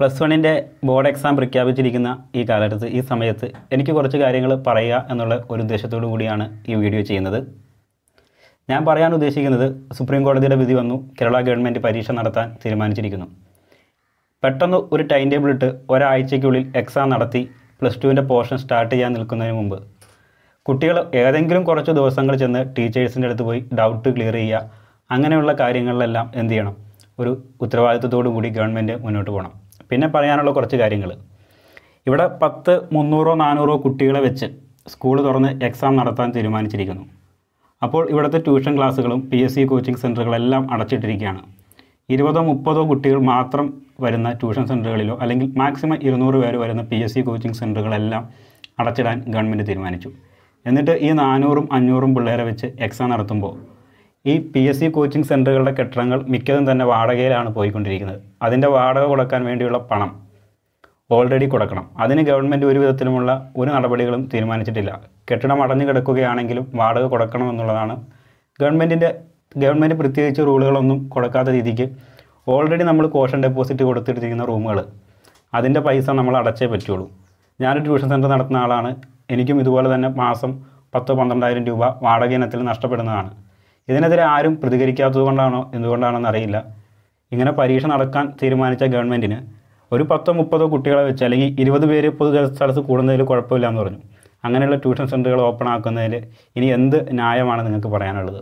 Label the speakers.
Speaker 1: plus വണ്ണിൻ്റെ board exam പ്രഖ്യാപിച്ചിരിക്കുന്ന ഈ കാലഘട്ടത്ത് ഈ സമയത്ത് എനിക്ക് കുറച്ച് കാര്യങ്ങൾ പറയുക എന്നുള്ള ഒരു ഉദ്ദേശത്തോടു കൂടിയാണ് ഈ വീഡിയോ ചെയ്യുന്നത് ഞാൻ പറയാൻ ഉദ്ദേശിക്കുന്നത് സുപ്രീം കോടതിയുടെ വിധി വന്നു കേരള ഗവൺമെൻറ് പരീക്ഷ നടത്താൻ തീരുമാനിച്ചിരിക്കുന്നു പെട്ടെന്ന് ഒരു ടൈം ടേബിൾ ഇട്ട് ഒരാഴ്ചയ്ക്കുള്ളിൽ എക്സാം നടത്തി പ്ലസ് ടുവിൻ്റെ പോർഷൻ സ്റ്റാർട്ട് ചെയ്യാൻ നിൽക്കുന്നതിന് മുമ്പ് കുട്ടികൾ ഏതെങ്കിലും കുറച്ച് ദിവസങ്ങൾ ചെന്ന് ടീച്ചേഴ്സിൻ്റെ അടുത്ത് പോയി ഡൗട്ട് ക്ലിയർ ചെയ്യുക അങ്ങനെയുള്ള കാര്യങ്ങളിലെല്ലാം എന്ത് ചെയ്യണം ഒരു ഉത്തരവാദിത്വത്തോടു കൂടി ഗവൺമെൻറ് മുന്നോട്ട് പോകണം പിന്നെ പറയാനുള്ള കുറച്ച് കാര്യങ്ങൾ ഇവിടെ പത്ത് മുന്നൂറോ നാനൂറോ കുട്ടികളെ വെച്ച് സ്കൂൾ തുറന്ന് എക്സാം നടത്താൻ തീരുമാനിച്ചിരിക്കുന്നു അപ്പോൾ ഇവിടുത്തെ ട്യൂഷൻ ക്ലാസ്സുകളും പി എസ് സി കോച്ചിങ് സെൻറ്ററുകളെല്ലാം അടച്ചിട്ടിരിക്കുകയാണ് ഇരുപതോ മുപ്പതോ കുട്ടികൾ മാത്രം വരുന്ന ട്യൂഷൻ സെൻറ്ററുകളിലോ അല്ലെങ്കിൽ മാക്സിമം ഇരുന്നൂറ് പേര് വരുന്ന പി എസ് സി കോച്ചിങ് സെൻറ്ററുകളെല്ലാം അടച്ചിടാൻ ഗവൺമെൻറ് തീരുമാനിച്ചു എന്നിട്ട് ഈ നാനൂറും അഞ്ഞൂറും പിള്ളേരെ വെച്ച് എക്സാം നടത്തുമ്പോൾ ഈ പി എസ് സി കോച്ചിങ് സെൻറ്ററുകളുടെ കെട്ടിടങ്ങൾ മിക്കതും തന്നെ വാടകയിലാണ് പോയിക്കൊണ്ടിരിക്കുന്നത് അതിൻ്റെ വാടക കൊടുക്കാൻ വേണ്ടിയുള്ള പണം ഓൾറെഡി കൊടുക്കണം അതിന് ഗവൺമെൻറ് ഒരു വിധത്തിലുമുള്ള ഒരു നടപടികളും തീരുമാനിച്ചിട്ടില്ല കെട്ടിടം അടഞ്ഞു കിടക്കുകയാണെങ്കിലും വാടക കൊടുക്കണമെന്നുള്ളതാണ് ഗവൺമെൻറ്റിൻ്റെ ഗവൺമെൻറ് പ്രത്യേകിച്ച് റൂളുകളൊന്നും കൊടുക്കാത്ത രീതിക്ക് ഓൾറെഡി നമ്മൾ കോഷൻ ഡെപ്പോസിറ്റ് കൊടുത്തിട്ടിരിക്കുന്ന റൂമുകൾ അതിൻ്റെ പൈസ നമ്മൾ അടച്ചേ പറ്റുള്ളൂ ഞാനൊരു ട്യൂഷൻ സെൻറ്റർ നടത്തുന്ന ആളാണ് എനിക്കും ഇതുപോലെ തന്നെ മാസം പത്തോ പന്ത്രണ്ടായിരം രൂപ വാടക ഇനത്തിൽ നഷ്ടപ്പെടുന്നതാണ് ഇതിനെതിരെ ആരും പ്രതികരിക്കാത്തത് കൊണ്ടാണോ എന്തുകൊണ്ടാണെന്ന് അറിയില്ല ഇങ്ങനെ പരീക്ഷ നടക്കാൻ തീരുമാനിച്ച ഗവൺമെൻറ്റിന് ഒരു പത്തോ മുപ്പതോ കുട്ടികളെ വെച്ച് അല്ലെങ്കിൽ ഇരുപത് പേര് സ്ഥലത്ത് കൂടുന്നതിൽ കുഴപ്പമില്ല എന്ന് പറഞ്ഞു അങ്ങനെയുള്ള ട്യൂഷൻ സെൻറ്ററുകൾ ഓപ്പൺ ആക്കുന്നതിൽ ഇനി എന്ത് ന്യായമാണ് നിങ്ങൾക്ക് പറയാനുള്ളത്